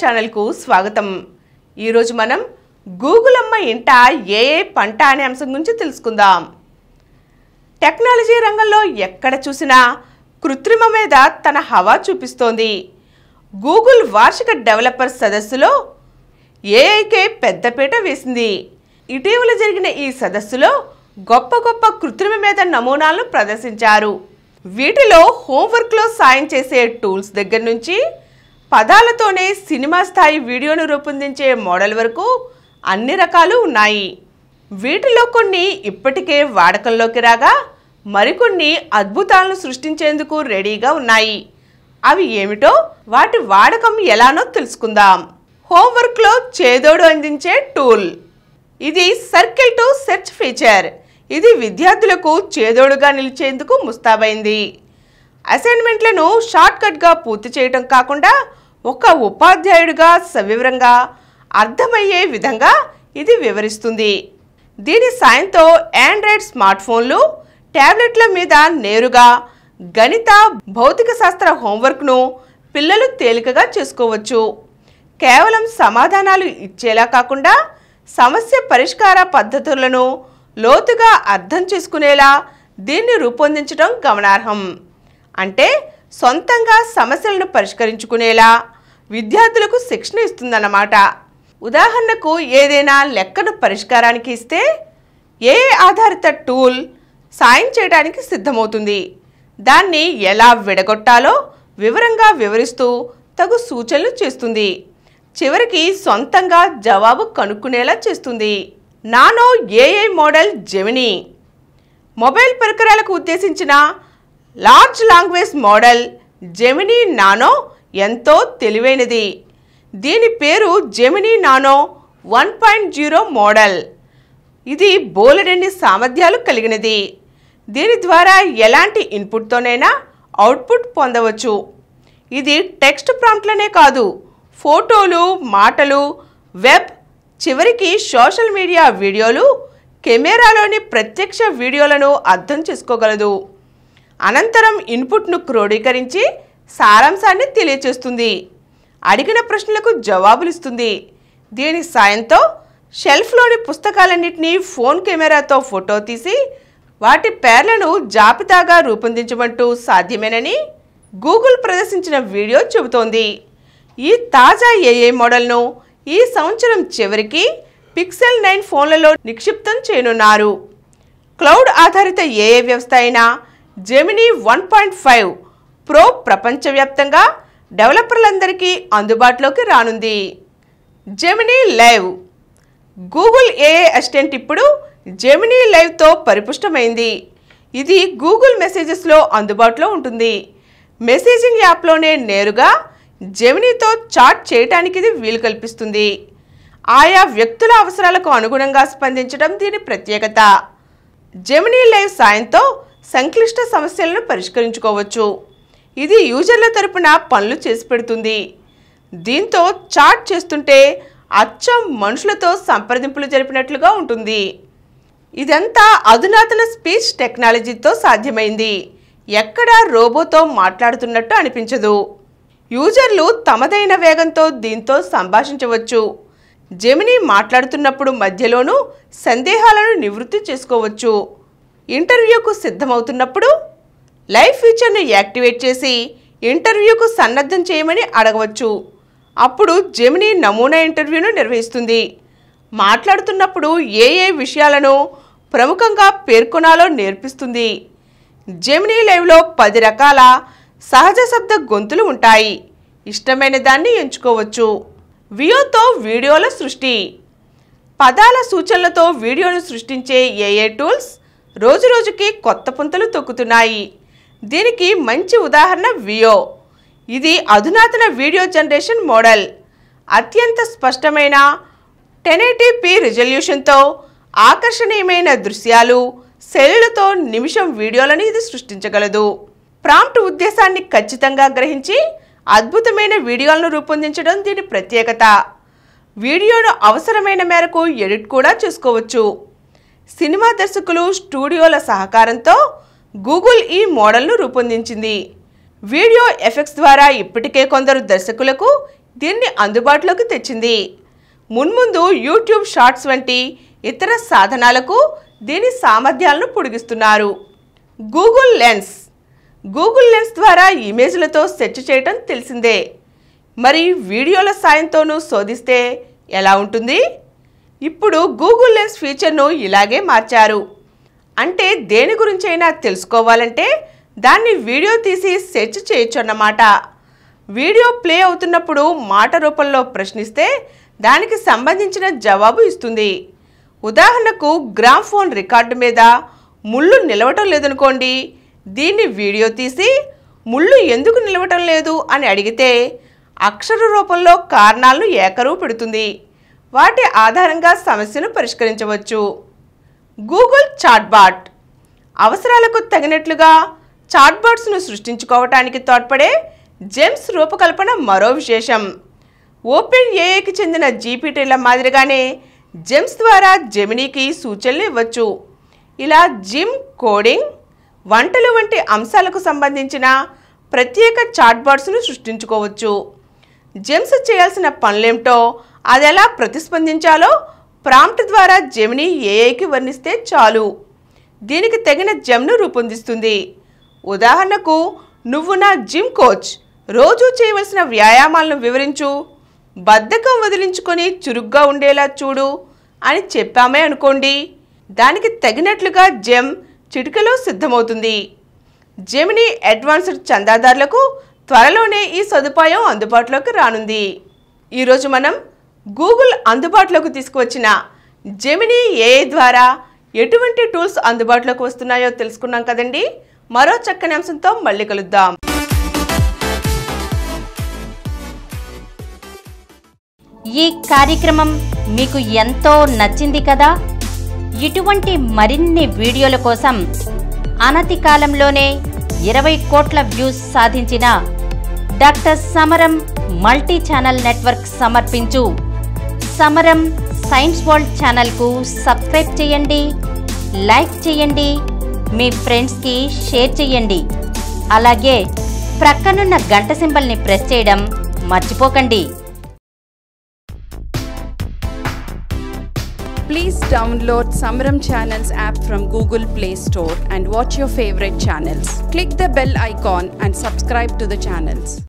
ఛానల్కు స్వాగతం ఈరోజు మనం గూగుల్ అమ్మ ఇంట ఏ ఏ పంట అనే అంశం గురించి తెలుసుకుందాం టెక్నాలజీ రంగంలో ఎక్కడ చూసినా కృత్రిమ మీద తన హవా చూపిస్తోంది గూగుల్ వార్షిక డెవలపర్ సదస్సులో ఏఐకే పెద్దపీట వేసింది ఇటీవల జరిగిన ఈ సదస్సులో గొప్ప గొప్ప కృత్రిమ మీద నమూనాలను ప్రదర్శించారు వీటిలో హోంవర్క్లో సాయం చేసే టూల్స్ దగ్గర నుంచి పదాలతోనే సినిమా స్థాయి వీడియోను రూపొందించే మోడల్ వరకు అన్ని రకాలు ఉన్నాయి వీటిలో కొన్ని ఇప్పటికే వాడకంలోకి రాగా మరికొన్ని అద్భుతాలను సృష్టించేందుకు రెడీగా ఉన్నాయి అవి ఏమిటో వాటి వాడకం ఎలానో తెలుసుకుందాం హోంవర్క్లో చేదోడు అందించే టూల్ ఇది సర్కిల్ టు సెర్చ్ ఫీచర్ ఇది విద్యార్థులకు చేదోడుగా నిలిచేందుకు ముస్తాబైంది అసైన్మెంట్లను షార్ట్కట్గా పూర్తి చేయటం కాకుండా ఒక ఉపాధ్యాయుడిగా సవివరంగా అర్థమయ్యే విధంగా ఇది వివరిస్తుంది దీని సాయంతో ఆండ్రాయిడ్ స్మార్ట్ ఫోన్లు ట్యాబ్లెట్ల మీద నేరుగా గణిత భౌతిక శాస్త్ర హోంవర్క్ను పిల్లలు తేలికగా చేసుకోవచ్చు కేవలం సమాధానాలు ఇచ్చేలా కాకుండా సమస్య పరిష్కార పద్ధతులను లోతుగా అర్థం చేసుకునేలా దీన్ని రూపొందించడం గమనార్హం అంటే సొంతంగా సమస్యలను పరిష్కరించుకునేలా విద్యార్థులకు శిక్షణ ఇస్తుందన్నమాట ఉదాహరణకు ఏదైనా లెక్కను పరిష్కారానికి ఇస్తే ఏ ఆధారిత టూల్ సాయం చేయడానికి సిద్ధమవుతుంది దాన్ని ఎలా విడగొట్టాలో వివరంగా వివరిస్తూ తగు సూచనలు చేస్తుంది చివరికి సొంతంగా జవాబు కనుక్కునేలా చేస్తుంది nano AI model Gemini mobile పరికరాలకు ఉద్దేశించిన large language model Gemini nano ఎంతో తెలివైనది దీని పేరు Gemini nano one point zero model ఇది బోలెడన్ని సామర్థ్యాలు కలిగినది దీని ద్వారా ఎలాంటి ఇన్పుట్తోనైనా అవుట్పుట్ పొందవచ్చు ఇది టెక్స్ట్ ప్రాంప్ట్లనే కాదు ఫోటోలు మాటలు వెబ్ చివరికి సోషల్ మీడియా వీడియోలు కెమెరాలోని ప్రత్యక్ష వీడియోలను అర్థం చేసుకోగలదు అనంతరం ఇన్పుట్ను క్రోడీకరించి సారాంశాన్ని తెలియచేస్తుంది అడిగిన ప్రశ్నలకు జవాబులిస్తుంది దీని సాయంతో షెల్ఫ్లోని పుస్తకాలన్నింటినీ ఫోన్ కెమెరాతో ఫోటో తీసి వాటి పేర్లను జాబితాగా రూపొందించమంటూ సాధ్యమేనని గూగుల్ ప్రదర్శించిన వీడియో చెబుతోంది ఈ తాజా ఏఏ మోడల్ను ఈ సంవత్సరం చివరికి పిక్సెల్ నైన్ ఫోన్లలో నిక్షిప్తం చేయనున్నారు క్లౌడ్ ఆధారిత ఏఏ వ్యవస్థ అయినా Gemini one point five pro ప్రపంచవ్యాప్తంగా డెవలపర్లందరికీ అందుబాటులోకి రానుంది Gemini live Google AI assistant ఇప్పుడు జెమినీ లైవ్తో పరిపుష్టమైంది ఇది గూగుల్ మెసేజెస్లో అందుబాటులో ఉంటుంది మెసేజింగ్ యాప్లోనే నేరుగా జెమినీతో చాట్ చేయటానికి ఇది వీలు కల్పిస్తుంది ఆయా వ్యక్తుల అవసరాలకు అనుగుణంగా స్పందించడం దీని ప్రత్యేకత జెమినీ లైవ్ సాయంతో సంక్లిష్ట సమస్యలను పరిష్కరించుకోవచ్చు ఇది యూజర్ల తరపున పనులు చేసి పెడుతుంది దీంతో చాట్ చేస్తుంటే అచ్చం మనుషులతో సంప్రదింపులు జరిపినట్లుగా ఉంటుంది ఇదంతా అధునాతన స్పీచ్ టెక్నాలజీతో సాధ్యమైంది ఎక్కడా రోబోతో మాట్లాడుతున్నట్టు అనిపించదు యూజర్లు తమదైన వేగంతో దీంతో సంభాషించవచ్చు జెమిని మాట్లాడుతున్నప్పుడు మధ్యలోనూ సందేహాలను నివృత్తి చేసుకోవచ్చు ఇంటర్వ్యూకు సిద్ధమవుతున్నప్పుడు లైవ్ ఫీచర్ను యాక్టివేట్ చేసి ఇంటర్వ్యూకు సన్నద్ధం చేయమని అడగవచ్చు అప్పుడు జెమిని నమూనా ఇంటర్వ్యూను నిర్వహిస్తుంది మాట్లాడుతున్నప్పుడు ఏ ఏ విషయాలను ప్రముఖంగా పేర్కొనాలో నేర్పిస్తుంది జెమినీ లైవ్లో పది రకాల సహజ శబ్ద గొంతులు ఉంటాయి ఇష్టమైన దాన్ని ఎంచుకోవచ్చు వియోతో వీడియోల సృష్టి పదాల సూచనలతో వీడియోను సృష్టించే ఏఏ టూల్స్ రోజురోజుకి కొత్త పుంతలు తొక్కుతున్నాయి దీనికి మంచి ఉదాహరణ వియో ఇది అధునాతన వీడియో జనరేషన్ మోడల్ అత్యంత స్పష్టమైన టెన్ రిజల్యూషన్తో ఆకర్షణీయమైన దృశ్యాలు సెల్లులతో నిమిషం వీడియోలను ఇది సృష్టించగలదు ప్రాంప్ట్ ఉద్దేశాన్ని ఖచ్చితంగా గ్రహించి అద్భుతమైన వీడియోలను రూపొందించడం దీని ప్రత్యేకత వీడియోను అవసరమైన మేరకు ఎడిట్ కూడా చూసుకోవచ్చు సినిమా దర్శకులు స్టూడియోల సహకారంతో గూగుల్ ఈ మోడల్ను రూపొందించింది వీడియో ఎఫెక్ట్స్ ద్వారా ఇప్పటికే కొందరు దర్శకులకు దీన్ని అందుబాటులోకి తెచ్చింది మున్ముందు యూట్యూబ్ షార్ట్స్ వంటి ఇతర సాధనాలకు దీని సామర్థ్యాలను పొడిగిస్తున్నారు గూగుల్ లెన్స్ గూగుల్ లెన్స్ ద్వారా ఇమేజ్లతో సెర్చ్ చేయటం తెలిసిందే మరి వీడియోల సాయంతోనూ శోధిస్తే ఎలా ఉంటుంది ఇప్పుడు గూగుల్ లెన్స్ ఫీచర్ను ఇలాగే మార్చారు అంటే దేని గురించైనా తెలుసుకోవాలంటే దాన్ని వీడియో తీసి సెర్చ్ చేయొచ్చు అన్నమాట వీడియో ప్లే అవుతున్నప్పుడు మాట రూపంలో ప్రశ్నిస్తే దానికి సంబంధించిన జవాబు ఇస్తుంది ఉదాహరణకు గ్రామ్ ఫోన్ రికార్డు మీద ముళ్ళు నిలవటం లేదనుకోండి దీన్ని వీడియో తీసి ముళ్ళు ఎందుకు నిలవటం లేదు అని అడిగితే అక్షర రూపంలో కారణాలను ఏకరువు పెడుతుంది వాటి ఆధారంగా సమస్యను పరిష్కరించవచ్చు గూగుల్ చాట్బాట్ అవసరాలకు తగినట్లుగా చాట్బాట్స్ను సృష్టించుకోవటానికి తోడ్పడే జెమ్స్ రూపకల్పన మరో విశేషం ఓపెన్ ఏఏకి చెందిన జీపీటీల మాదిరిగానే జెమ్స్ ద్వారా జెమినీకి సూచనలు ఇవ్వచ్చు ఇలా జిమ్ కోడింగ్ వంటలు వంటి అంశాలకు సంబంధించిన ప్రత్యేక చాట్బాట్స్ను సృష్టించుకోవచ్చు జెమ్స్ చేయాల్సిన పనులేమిటో అది ఎలా ప్రతిస్పందించాలో ప్రాంప్ట్ ద్వారా జమిని ఏఐకి వర్ణిస్తే చాలు దీనికి తగిన జెమ్ను రూపొందిస్తుంది ఉదాహరణకు నువ్వు నా జిమ్ కోచ్ రోజూ చేయవలసిన వ్యాయామాలను వివరించు బద్ధకం వదిలించుకొని చురుగ్గా ఉండేలా చూడు అని చెప్పామే అనుకోండి దానికి తగినట్లుగా జెమ్ చిటికలో సిద్ధమవుతుంది జెమిని అడ్వాన్స్డ్ చందాదారులకు త్వరలోనే ఈ సదుపాయం అందుబాటులోకి రానుంది ఈరోజు మనం గూగుల్ అందుబాటులోకి తీసుకువచ్చిన జెమినీ ఏఐ ద్వారా ఎటువంటి టూల్స్ అందుబాటులోకి వస్తున్నాయో తెలుసుకున్నాం కదండి మరో చక్కని అంశంతో మళ్ళీ కలుద్దాం ఈ కార్యక్రమం మీకు ఎంతో నచ్చింది కదా ఇటువంటి మరిన్ని వీడియోల కోసం అనతి కాలంలోనే ఇరవై కోట్ల వ్యూస్ సాధించిన డాక్టర్ సమరం మల్టీ ఛానల్ నెట్వర్క్ సమర్పించు సమరం సైన్స్ వరల్డ్ ఛానల్కు సబ్స్క్రైబ్ చేయండి లైక్ చేయండి మీ ఫ్రెండ్స్కి షేర్ చేయండి అలాగే ప్రక్కనున్న గంట సింబల్ని ప్రెస్ చేయడం మర్చిపోకండి Please download Samram Channels app from Google Play Store and watch your favorite channels. Click the bell icon and subscribe to the channels.